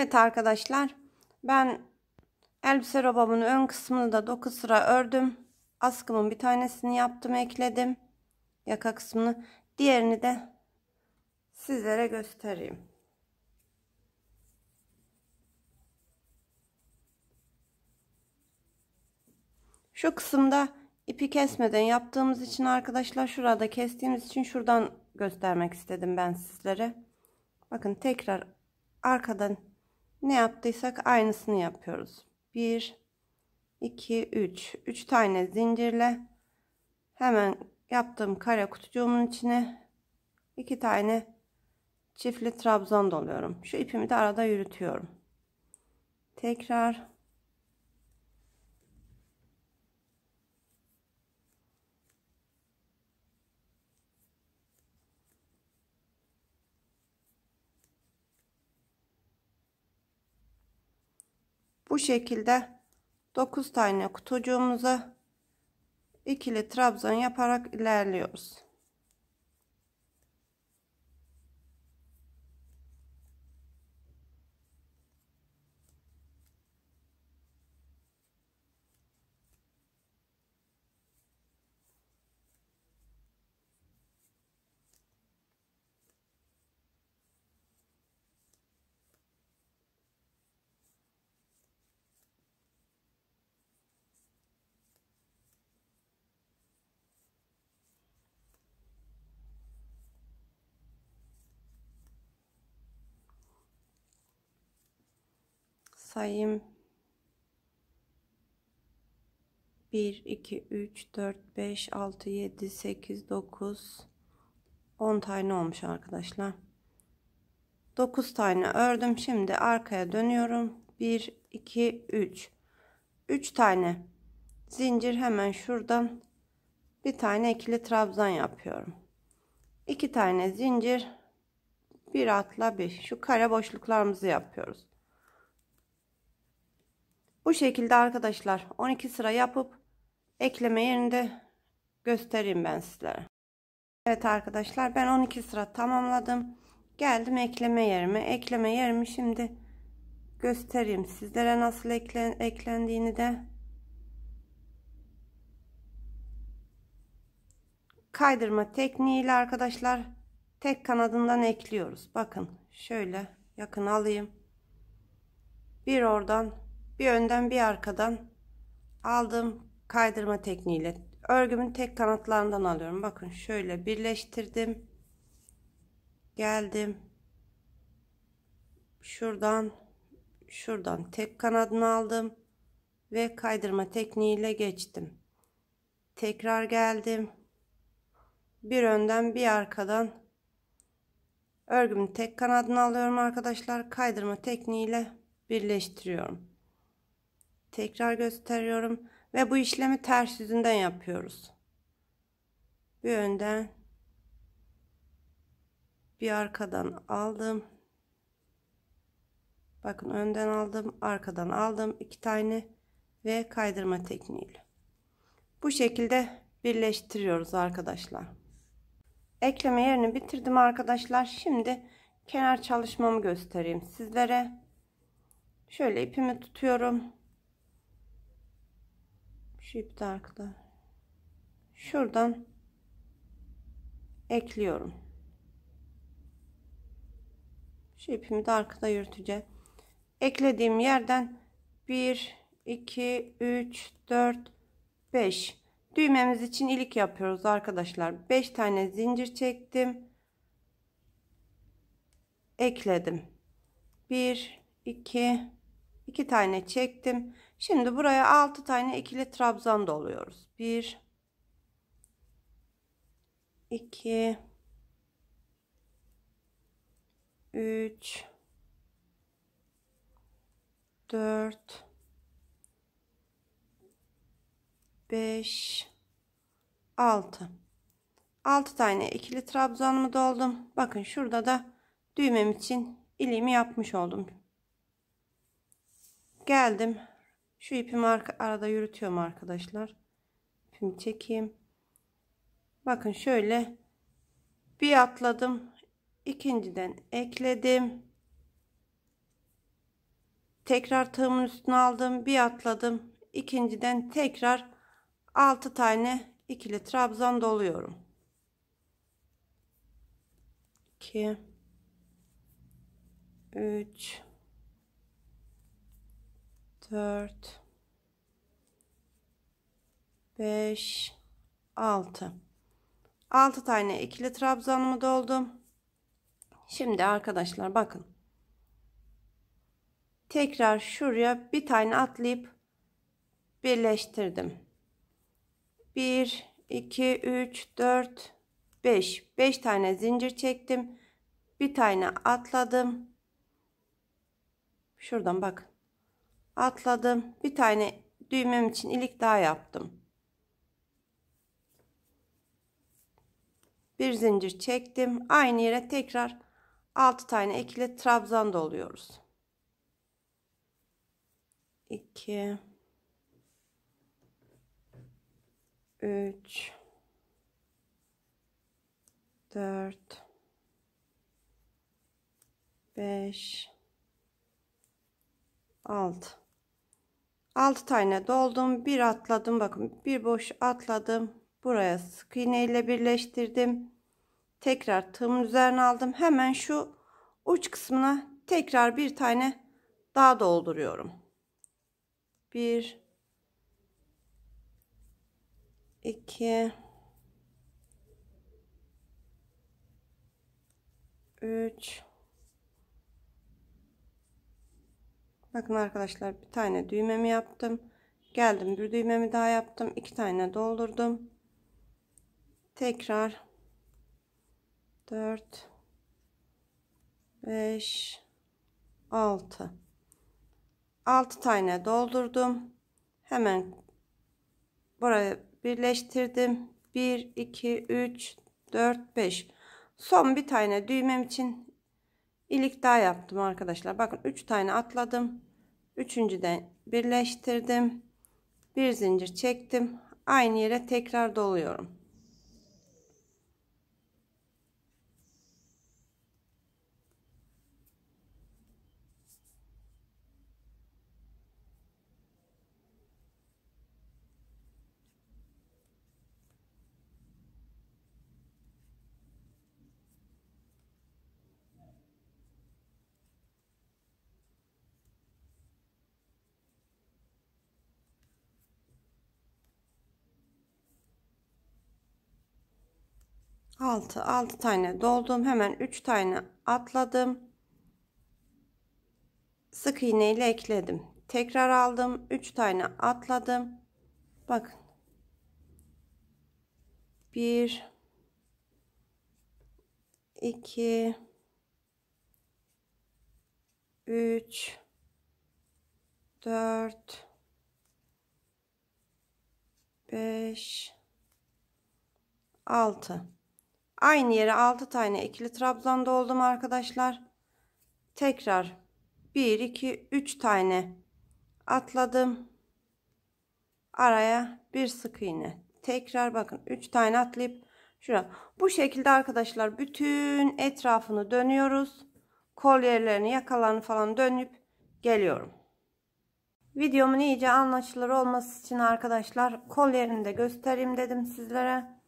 Evet arkadaşlar ben elbise robamın ön kısmını da 9 sıra ördüm. Askımın bir tanesini yaptım ekledim. Yaka kısmını. Diğerini de sizlere göstereyim. Şu kısımda ipi kesmeden yaptığımız için arkadaşlar şurada kestiğimiz için şuradan göstermek istedim ben sizlere. Bakın tekrar arkadan ne yaptıysak aynısını yapıyoruz. 1 2 3 3 tane zincirle hemen yaptığım kare kutucuğumun içine 2 tane çiftli trabzan doluyorum. Şu ipimi de arada yürütüyorum. Tekrar Bu şekilde 9 tane kutucuğumuza ikili trabzan yaparak ilerliyoruz. sayım 1, 2, 3, 4, 5, 6, 7, 8, 9, 10 tane olmuş arkadaşlar. 9 tane ördüm. Şimdi arkaya dönüyorum. 1, 2, 3. 3 tane zincir hemen şuradan bir tane ikili trabzan yapıyorum. 2 tane zincir bir atla bir. Şu kare boşluklarımızı yapıyoruz. Bu şekilde arkadaşlar 12 sıra yapıp ekleme yerinde göstereyim ben sizlere. Evet arkadaşlar ben 12 sıra tamamladım. Geldim ekleme yerime. Ekleme yerimi şimdi göstereyim sizlere nasıl eklen eklendiğini de. Kaydırma tekniğiyle arkadaşlar tek kanadından ekliyoruz. Bakın şöyle yakın alayım. Bir oradan bir önden bir arkadan aldığım kaydırma tekniğiyle örgümün tek kanatlarından alıyorum. Bakın şöyle birleştirdim. Geldim. Şuradan şuradan tek kanadını aldım ve kaydırma tekniğiyle geçtim. Tekrar geldim. Bir önden bir arkadan örgümün tek kanadını alıyorum arkadaşlar. Kaydırma tekniğiyle birleştiriyorum. Tekrar gösteriyorum. Ve bu işlemi ters yüzünden yapıyoruz. Bir önden bir arkadan aldım. Bakın önden aldım, arkadan aldım iki tane ve kaydırma tekniğiyle. Bu şekilde birleştiriyoruz arkadaşlar. Ekleme yerini bitirdim arkadaşlar. Şimdi kenar çalışmamı göstereyim sizlere. Şöyle ipimi tutuyorum şu ipte arkada şuradan ekliyorum şu ipimi de arkada yürüteceğim eklediğim yerden 1 2 3 4 5 düğmemiz için ilik yapıyoruz arkadaşlar 5 tane zincir çektim ekledim 1 2 2 tane çektim Şimdi buraya 6 tane ikili trabzan doluyoruz. 1 2 3 4 5 6 6 tane ikili trabzanımı doldum. Bakın şurada da düğmem için ilimi yapmış oldum. Geldim şu ipimi arada yürütüyorum arkadaşlar. İpimi çekeyim. Bakın şöyle bir atladım. ikinciden ekledim. Tekrar tığımın üstüne aldım. Bir atladım. ikinciden tekrar 6 tane ikili trabzan doluyorum. 2 3 4 5 6 6 tane ikili trabzanımı doldum. Şimdi arkadaşlar bakın. Tekrar şuraya bir tane atlayıp birleştirdim. 1 2 3 4 5 5 tane zincir çektim. Bir tane atladım. Şuradan bakın atladım bir tane düğmem için ilik daha yaptım bir zincir çektim aynı yere tekrar 6 tane ikili trabzan doluyoruz 2 3 4 5 6 6 tane doldum. Bir atladım. Bakın bir boş atladım. Buraya sık iğne ile birleştirdim. Tekrar tığımın üzerine aldım. Hemen şu uç kısmına tekrar bir tane daha dolduruyorum. 1 2 3 Bakın arkadaşlar bir tane düğmemi yaptım. Geldim bir düğmemi daha yaptım. iki tane doldurdum. Tekrar 4 5 6 6 tane doldurdum. Hemen buraya birleştirdim. 1 2 3 4 5 son bir tane düğmem için ilik daha yaptım arkadaşlar. Bakın 3 tane atladım. Üçüncüden birleştirdim. Bir zincir çektim. Aynı yere tekrar doluyorum. 6 6 tane doldum hemen 3 tane atladım sık iğne ile ekledim tekrar aldım 3 tane atladım bakın 1 2 3 4 5 6 Aynı yere 6 tane ikili trabzan doldum arkadaşlar. Tekrar 1 2 3 tane atladım. Araya bir sık iğne. Tekrar bakın 3 tane atlayıp şura. Bu şekilde arkadaşlar bütün etrafını dönüyoruz. Kol yerlerini, yakalarını falan dönüp geliyorum. Videomun iyice anlaşılır olması için arkadaşlar kol yerini de göstereyim dedim sizlere.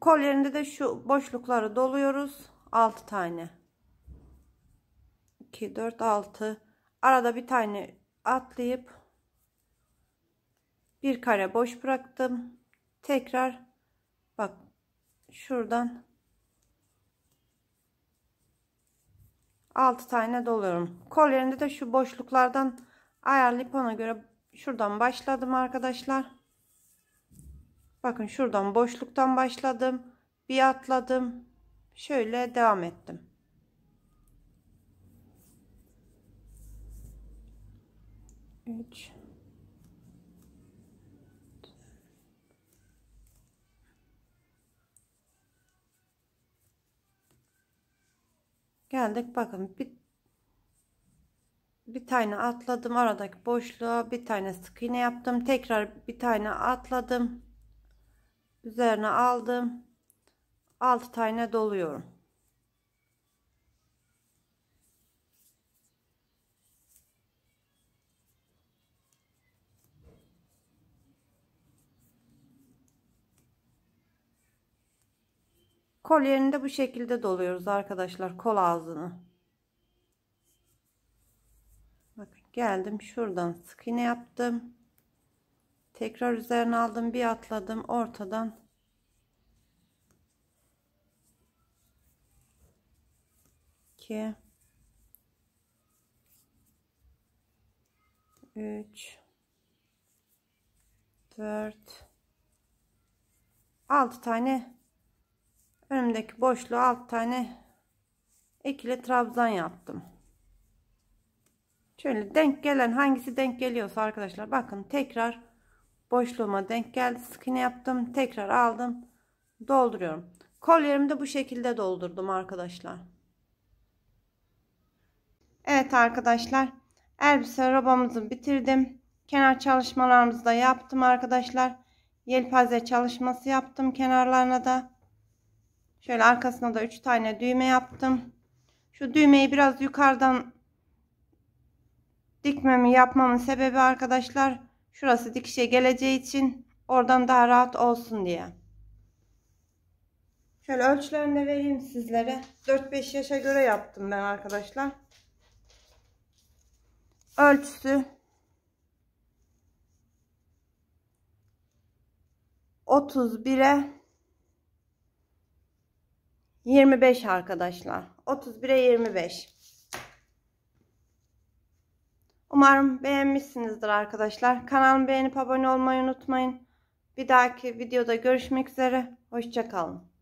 Kollerinde de şu boşlukları doluyoruz. 6 tane. 2 4 6 arada bir tane atlayıp bir kare boş bıraktım. Tekrar bak şuradan 6 tane doluyorum. Kollerinde de şu boşluklardan ayarlayıp ona göre şuradan başladım arkadaşlar. Bakın şuradan boşluktan başladım. Bir atladım. Şöyle devam ettim. Üç. Geldik bakın bir bir tane atladım aradaki boşluğa bir tane sık iğne yaptım tekrar bir tane atladım Üzerine aldım. 6 tane doluyorum. Kol yerini de bu şekilde doluyoruz arkadaşlar kol ağzını. Bakın geldim şuradan sık iğne yaptım. Tekrar üzerine aldım bir atladım ortadan. iki, Üç. Dört. Altı tane önümdeki boşluğu alt tane ikili trabzan yaptım. Şöyle denk gelen hangisi denk geliyorsa arkadaşlar bakın tekrar boşluğuma denk geldi. Sık yaptım. Tekrar aldım. Dolduruyorum. Kolyerim de bu şekilde doldurdum arkadaşlar. Evet arkadaşlar. Elbise robamızı bitirdim. Kenar çalışmalarımızı da yaptım arkadaşlar. Yelpaze çalışması yaptım kenarlarına da. Şöyle arkasına da 3 tane düğme yaptım. Şu düğmeyi biraz yukarıdan dikmemi yapmamın sebebi arkadaşlar Şurası dikişe şey geleceği için oradan daha rahat olsun diye. Şöyle ölçülerini vereyim sizlere. 4-5 yaşa göre yaptım ben arkadaşlar. Ölçüsü 31'e 25 arkadaşlar. 31'e 25. Umarım beğenmişsinizdir arkadaşlar. Kanalımı beğenip abone olmayı unutmayın. Bir dahaki videoda görüşmek üzere. Hoşçakalın.